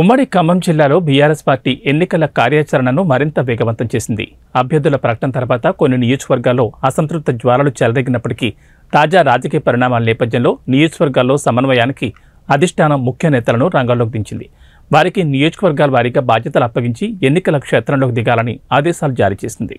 ఉమ్మడి ఖమ్మం జిల్లాలో BRS party ఎన్నికల కార్యాచరణను మరింత వేగవంతం చేసింది అభ్యర్థుల ప్రకటన తర్వాత కొన్ని నియోజకవర్గాల్లో అసంతృప్త జ్వాలలు చెలరేగినప్పటికీ తాజా రాజకీయ పరిణామాల నేపథ్యంలో నియోజకవర్గాల్లో సమన్వయానికి అధిష్టానం ముఖ్య నేతలను రంగంలోకి దించింది వారికి నియోజకవర్గాల వారీగా బాధ్యతలు అప్పగించి ఎన్నికల క్షేత్రంలోకి దిగాలని ఆదేశాలు జారీ చేసింది